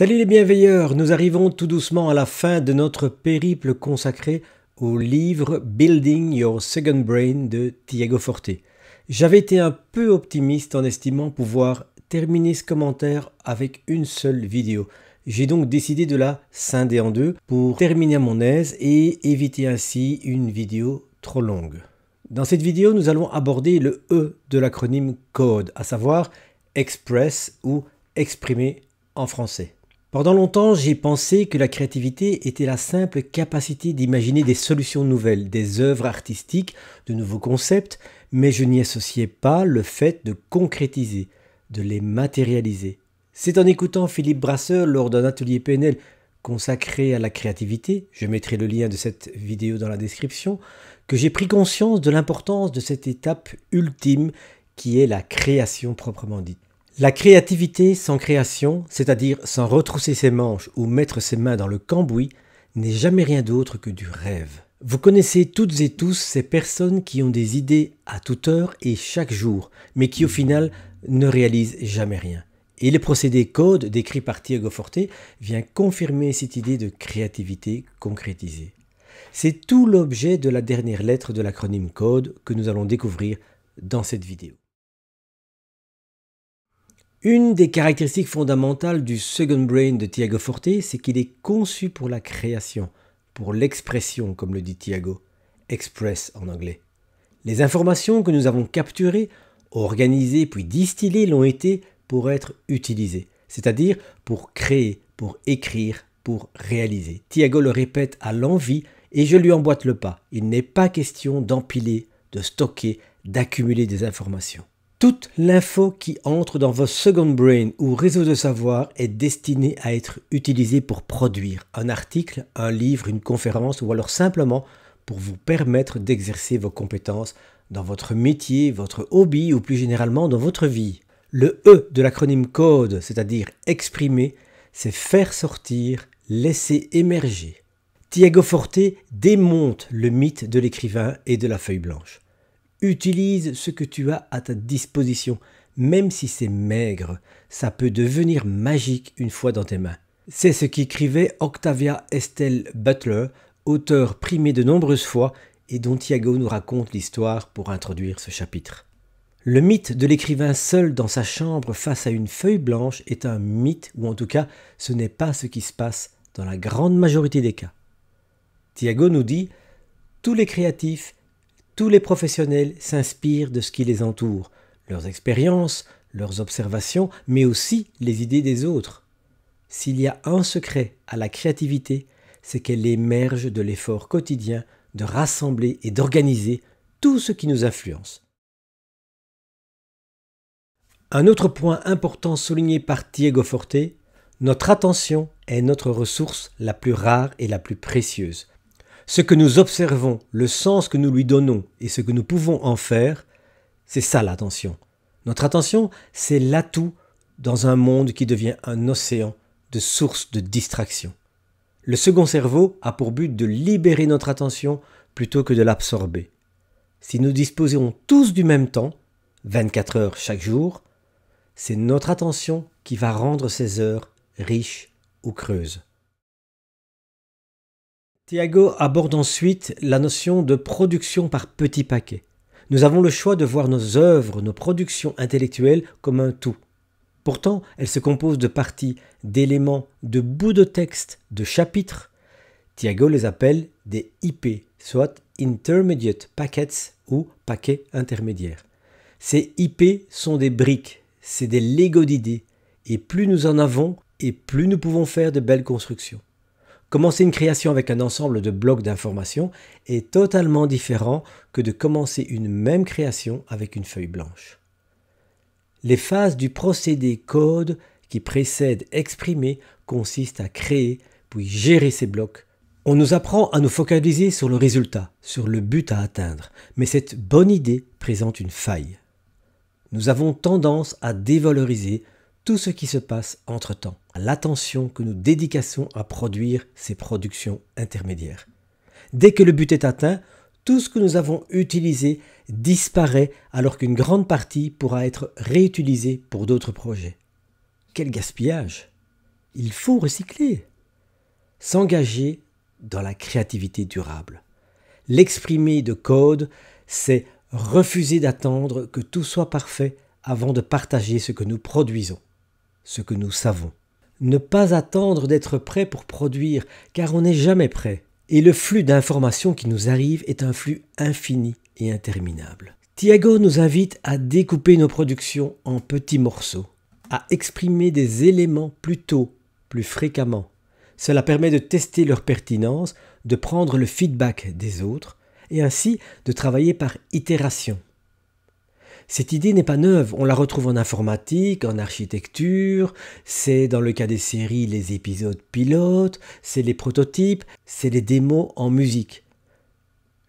Salut les bienveilleurs, nous arrivons tout doucement à la fin de notre périple consacré au livre Building Your Second Brain de Thiago Forte. J'avais été un peu optimiste en estimant pouvoir terminer ce commentaire avec une seule vidéo. J'ai donc décidé de la scinder en deux pour terminer à mon aise et éviter ainsi une vidéo trop longue. Dans cette vidéo, nous allons aborder le E de l'acronyme CODE, à savoir Express ou exprimer en français. Pendant longtemps, j'ai pensé que la créativité était la simple capacité d'imaginer des solutions nouvelles, des œuvres artistiques, de nouveaux concepts, mais je n'y associais pas le fait de concrétiser, de les matérialiser. C'est en écoutant Philippe Brasseur lors d'un atelier PNL consacré à la créativité, je mettrai le lien de cette vidéo dans la description, que j'ai pris conscience de l'importance de cette étape ultime qui est la création proprement dite. La créativité sans création, c'est-à-dire sans retrousser ses manches ou mettre ses mains dans le cambouis, n'est jamais rien d'autre que du rêve. Vous connaissez toutes et tous ces personnes qui ont des idées à toute heure et chaque jour, mais qui au final ne réalisent jamais rien. Et le procédé code décrit par Thiago Forte vient confirmer cette idée de créativité concrétisée. C'est tout l'objet de la dernière lettre de l'acronyme code que nous allons découvrir dans cette vidéo. Une des caractéristiques fondamentales du Second Brain de Thiago Forte, c'est qu'il est conçu pour la création, pour l'expression, comme le dit Thiago, express en anglais. Les informations que nous avons capturées, organisées puis distillées l'ont été pour être utilisées, c'est-à-dire pour créer, pour écrire, pour réaliser. Thiago le répète à l'envie et je lui emboîte le pas. Il n'est pas question d'empiler, de stocker, d'accumuler des informations. Toute l'info qui entre dans votre second brain ou réseau de savoir est destinée à être utilisée pour produire un article, un livre, une conférence ou alors simplement pour vous permettre d'exercer vos compétences dans votre métier, votre hobby ou plus généralement dans votre vie. Le E de l'acronyme CODE, c'est-à-dire exprimer, c'est faire sortir, laisser émerger. Thiago Forte démonte le mythe de l'écrivain et de la feuille blanche. Utilise ce que tu as à ta disposition, même si c'est maigre, ça peut devenir magique une fois dans tes mains. C'est ce qu'écrivait Octavia Estelle Butler, auteur primé de nombreuses fois et dont thiago nous raconte l'histoire pour introduire ce chapitre. Le mythe de l'écrivain seul dans sa chambre face à une feuille blanche est un mythe, ou en tout cas ce n'est pas ce qui se passe dans la grande majorité des cas. Thiago nous dit Tous les créatifs tous les professionnels s'inspirent de ce qui les entoure, leurs expériences, leurs observations, mais aussi les idées des autres. S'il y a un secret à la créativité, c'est qu'elle émerge de l'effort quotidien de rassembler et d'organiser tout ce qui nous influence. Un autre point important souligné par Diego Forte, notre attention est notre ressource la plus rare et la plus précieuse. Ce que nous observons, le sens que nous lui donnons et ce que nous pouvons en faire, c'est ça l'attention. Notre attention, c'est l'atout dans un monde qui devient un océan de sources de distraction. Le second cerveau a pour but de libérer notre attention plutôt que de l'absorber. Si nous disposions tous du même temps, 24 heures chaque jour, c'est notre attention qui va rendre ces heures riches ou creuses. Thiago aborde ensuite la notion de production par petits paquets. Nous avons le choix de voir nos œuvres, nos productions intellectuelles comme un tout. Pourtant, elles se composent de parties, d'éléments, de bouts de texte, de chapitres. Thiago les appelle des IP, soit Intermediate Packets ou paquets intermédiaires. Ces IP sont des briques, c'est des Lego d'idées, et plus nous en avons, et plus nous pouvons faire de belles constructions. Commencer une création avec un ensemble de blocs d'informations est totalement différent que de commencer une même création avec une feuille blanche. Les phases du procédé code qui précède exprimer consistent à créer puis gérer ces blocs. On nous apprend à nous focaliser sur le résultat, sur le but à atteindre, mais cette bonne idée présente une faille. Nous avons tendance à dévaloriser tout ce qui se passe entre-temps, l'attention que nous dédicassons à produire ces productions intermédiaires. Dès que le but est atteint, tout ce que nous avons utilisé disparaît alors qu'une grande partie pourra être réutilisée pour d'autres projets. Quel gaspillage Il faut recycler. S'engager dans la créativité durable. L'exprimer de code, c'est refuser d'attendre que tout soit parfait avant de partager ce que nous produisons ce que nous savons. Ne pas attendre d'être prêt pour produire, car on n'est jamais prêt. Et le flux d'informations qui nous arrive est un flux infini et interminable. Thiago nous invite à découper nos productions en petits morceaux, à exprimer des éléments plus tôt, plus fréquemment. Cela permet de tester leur pertinence, de prendre le feedback des autres, et ainsi de travailler par itération. Cette idée n'est pas neuve, on la retrouve en informatique, en architecture, c'est dans le cas des séries les épisodes pilotes, c'est les prototypes, c'est les démos en musique.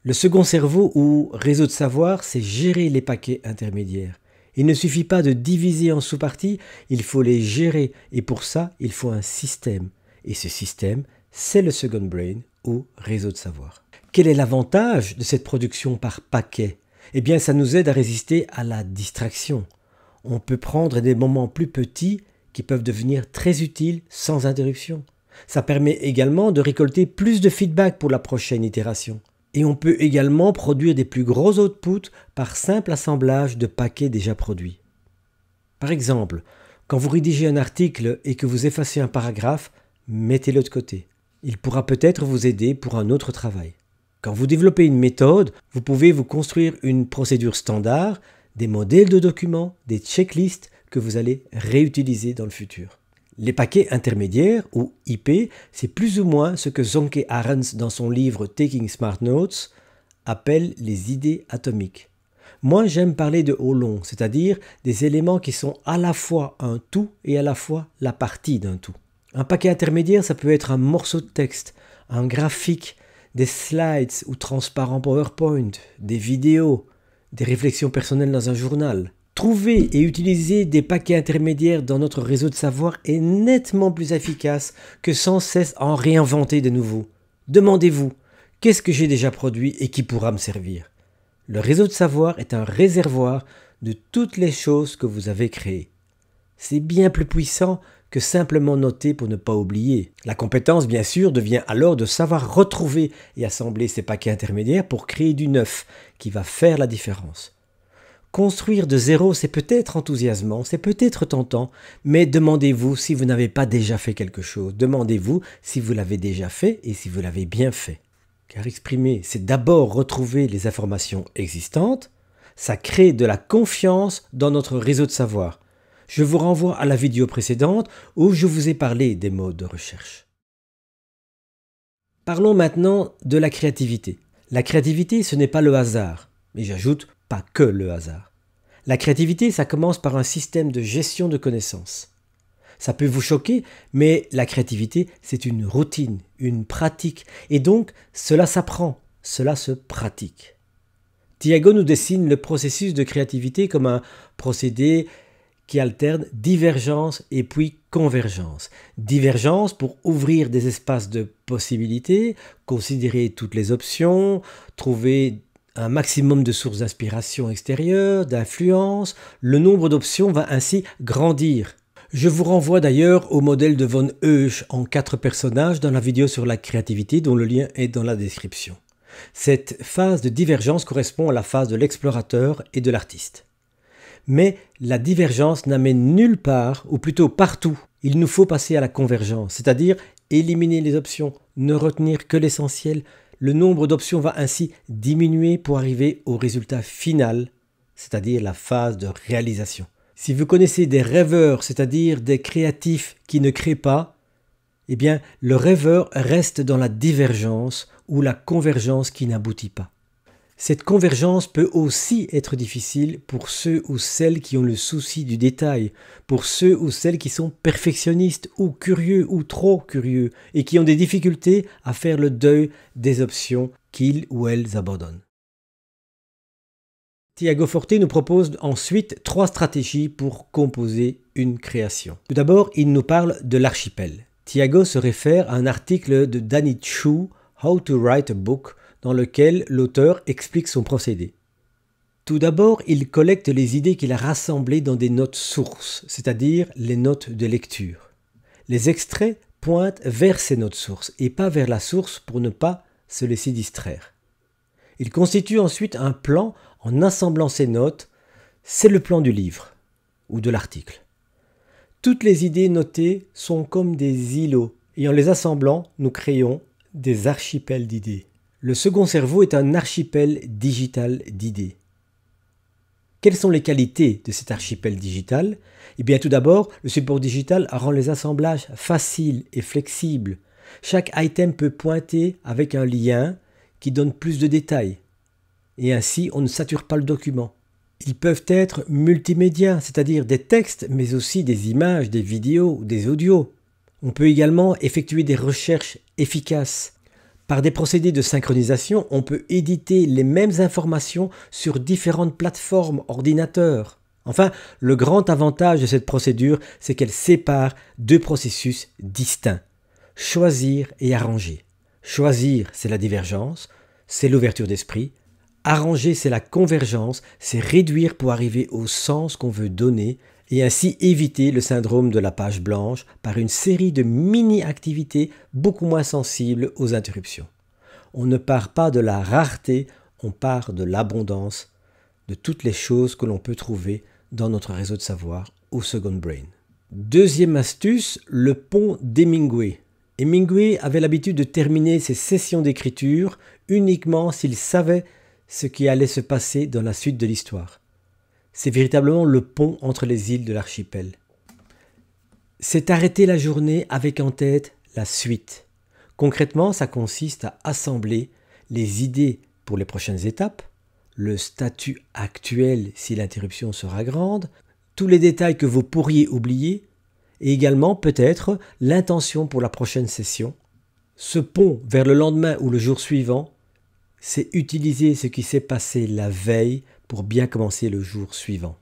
Le second cerveau ou réseau de savoir, c'est gérer les paquets intermédiaires. Il ne suffit pas de diviser en sous-parties, il faut les gérer et pour ça, il faut un système. Et ce système, c'est le second brain ou réseau de savoir. Quel est l'avantage de cette production par paquet eh bien ça nous aide à résister à la distraction. On peut prendre des moments plus petits qui peuvent devenir très utiles sans interruption. Ça permet également de récolter plus de feedback pour la prochaine itération. Et on peut également produire des plus gros outputs par simple assemblage de paquets déjà produits. Par exemple, quand vous rédigez un article et que vous effacez un paragraphe, mettez-le de côté. Il pourra peut-être vous aider pour un autre travail. Quand vous développez une méthode, vous pouvez vous construire une procédure standard, des modèles de documents, des checklists que vous allez réutiliser dans le futur. Les paquets intermédiaires, ou IP, c'est plus ou moins ce que Zonke Arends, dans son livre Taking Smart Notes, appelle les idées atomiques. Moi, j'aime parler de haut long, c'est-à-dire des éléments qui sont à la fois un tout et à la fois la partie d'un tout. Un paquet intermédiaire, ça peut être un morceau de texte, un graphique, des slides ou transparents PowerPoint, des vidéos, des réflexions personnelles dans un journal. Trouver et utiliser des paquets intermédiaires dans notre réseau de savoir est nettement plus efficace que sans cesse en réinventer de nouveau. Demandez-vous, qu'est-ce que j'ai déjà produit et qui pourra me servir Le réseau de savoir est un réservoir de toutes les choses que vous avez créées. C'est bien plus puissant que simplement noter pour ne pas oublier. La compétence, bien sûr, devient alors de savoir retrouver et assembler ces paquets intermédiaires pour créer du neuf qui va faire la différence. Construire de zéro, c'est peut-être enthousiasmant, c'est peut-être tentant, mais demandez-vous si vous n'avez pas déjà fait quelque chose, demandez-vous si vous l'avez déjà fait et si vous l'avez bien fait. Car exprimer, c'est d'abord retrouver les informations existantes, ça crée de la confiance dans notre réseau de savoir je vous renvoie à la vidéo précédente où je vous ai parlé des modes de recherche. Parlons maintenant de la créativité. La créativité, ce n'est pas le hasard, mais j'ajoute pas que le hasard. La créativité, ça commence par un système de gestion de connaissances. Ça peut vous choquer, mais la créativité, c'est une routine, une pratique, et donc cela s'apprend, cela se pratique. Thiago nous dessine le processus de créativité comme un procédé qui alterne divergence et puis convergence. Divergence pour ouvrir des espaces de possibilités, considérer toutes les options, trouver un maximum de sources d'inspiration extérieure, d'influence. Le nombre d'options va ainsi grandir. Je vous renvoie d'ailleurs au modèle de Von Heusch en quatre personnages dans la vidéo sur la créativité dont le lien est dans la description. Cette phase de divergence correspond à la phase de l'explorateur et de l'artiste mais la divergence n'amène nulle part, ou plutôt partout. Il nous faut passer à la convergence, c'est-à-dire éliminer les options, ne retenir que l'essentiel. Le nombre d'options va ainsi diminuer pour arriver au résultat final, c'est-à-dire la phase de réalisation. Si vous connaissez des rêveurs, c'est-à-dire des créatifs qui ne créent pas, eh bien, le rêveur reste dans la divergence ou la convergence qui n'aboutit pas. Cette convergence peut aussi être difficile pour ceux ou celles qui ont le souci du détail, pour ceux ou celles qui sont perfectionnistes ou curieux ou trop curieux et qui ont des difficultés à faire le deuil des options qu'ils ou elles abandonnent. Thiago Forte nous propose ensuite trois stratégies pour composer une création. Tout d'abord, il nous parle de l'archipel. Thiago se réfère à un article de Danny Chu, How to Write a Book, dans lequel l'auteur explique son procédé. Tout d'abord, il collecte les idées qu'il a rassemblées dans des notes sources, c'est-à-dire les notes de lecture. Les extraits pointent vers ces notes sources et pas vers la source pour ne pas se laisser distraire. Il constitue ensuite un plan en assemblant ces notes. C'est le plan du livre ou de l'article. Toutes les idées notées sont comme des îlots et en les assemblant, nous créons des archipels d'idées. Le second cerveau est un archipel digital d'idées. Quelles sont les qualités de cet archipel digital Eh bien tout d'abord, le support digital rend les assemblages faciles et flexibles. Chaque item peut pointer avec un lien qui donne plus de détails. Et ainsi, on ne sature pas le document. Ils peuvent être multimédia, c'est-à-dire des textes, mais aussi des images, des vidéos ou des audios. On peut également effectuer des recherches efficaces par des procédés de synchronisation, on peut éditer les mêmes informations sur différentes plateformes, ordinateurs. Enfin, le grand avantage de cette procédure, c'est qu'elle sépare deux processus distincts. Choisir et arranger. Choisir, c'est la divergence, c'est l'ouverture d'esprit. Arranger, c'est la convergence, c'est réduire pour arriver au sens qu'on veut donner, et ainsi éviter le syndrome de la page blanche par une série de mini-activités beaucoup moins sensibles aux interruptions. On ne part pas de la rareté, on part de l'abondance, de toutes les choses que l'on peut trouver dans notre réseau de savoir au Second Brain. Deuxième astuce, le pont d'Hemingway. Hemingway avait l'habitude de terminer ses sessions d'écriture uniquement s'il savait ce qui allait se passer dans la suite de l'histoire. C'est véritablement le pont entre les îles de l'archipel. C'est arrêter la journée avec en tête la suite. Concrètement, ça consiste à assembler les idées pour les prochaines étapes, le statut actuel si l'interruption sera grande, tous les détails que vous pourriez oublier, et également peut-être l'intention pour la prochaine session. Ce pont vers le lendemain ou le jour suivant, c'est utiliser ce qui s'est passé la veille pour bien commencer le jour suivant.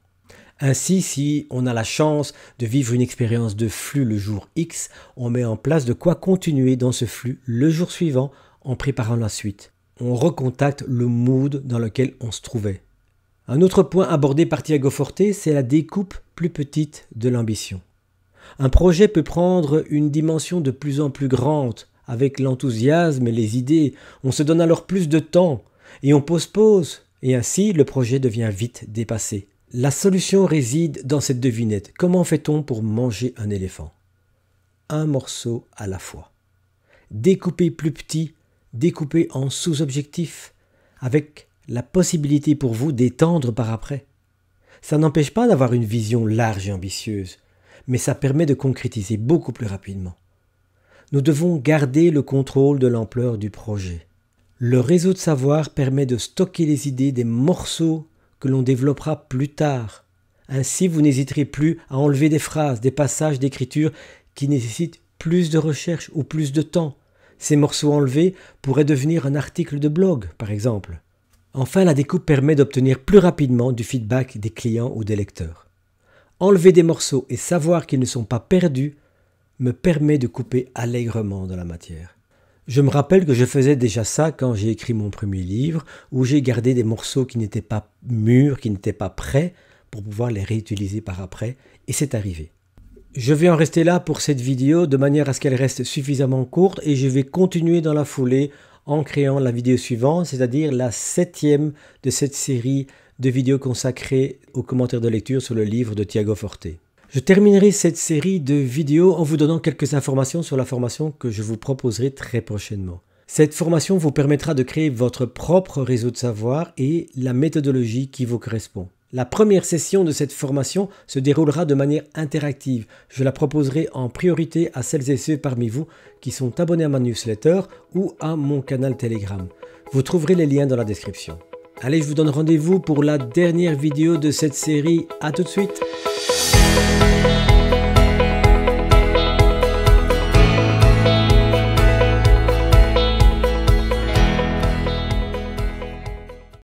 Ainsi, si on a la chance de vivre une expérience de flux le jour X, on met en place de quoi continuer dans ce flux le jour suivant en préparant la suite. On recontacte le mood dans lequel on se trouvait. Un autre point abordé par Thiago Forte, c'est la découpe plus petite de l'ambition. Un projet peut prendre une dimension de plus en plus grande avec l'enthousiasme et les idées. On se donne alors plus de temps et on postpose et ainsi le projet devient vite dépassé. La solution réside dans cette devinette. Comment fait-on pour manger un éléphant Un morceau à la fois. Découper plus petit, découper en sous-objectifs, avec la possibilité pour vous d'étendre par après. Ça n'empêche pas d'avoir une vision large et ambitieuse, mais ça permet de concrétiser beaucoup plus rapidement. Nous devons garder le contrôle de l'ampleur du projet. Le réseau de savoir permet de stocker les idées des morceaux que l'on développera plus tard. Ainsi, vous n'hésiterez plus à enlever des phrases, des passages d'écriture qui nécessitent plus de recherche ou plus de temps. Ces morceaux enlevés pourraient devenir un article de blog, par exemple. Enfin, la découpe permet d'obtenir plus rapidement du feedback des clients ou des lecteurs. Enlever des morceaux et savoir qu'ils ne sont pas perdus me permet de couper allègrement dans la matière. Je me rappelle que je faisais déjà ça quand j'ai écrit mon premier livre, où j'ai gardé des morceaux qui n'étaient pas mûrs, qui n'étaient pas prêts, pour pouvoir les réutiliser par après, et c'est arrivé. Je vais en rester là pour cette vidéo de manière à ce qu'elle reste suffisamment courte et je vais continuer dans la foulée en créant la vidéo suivante, c'est-à-dire la septième de cette série de vidéos consacrées aux commentaires de lecture sur le livre de Thiago Forte. Je terminerai cette série de vidéos en vous donnant quelques informations sur la formation que je vous proposerai très prochainement. Cette formation vous permettra de créer votre propre réseau de savoir et la méthodologie qui vous correspond. La première session de cette formation se déroulera de manière interactive. Je la proposerai en priorité à celles et ceux parmi vous qui sont abonnés à ma newsletter ou à mon canal Telegram. Vous trouverez les liens dans la description. Allez, je vous donne rendez-vous pour la dernière vidéo de cette série. A tout de suite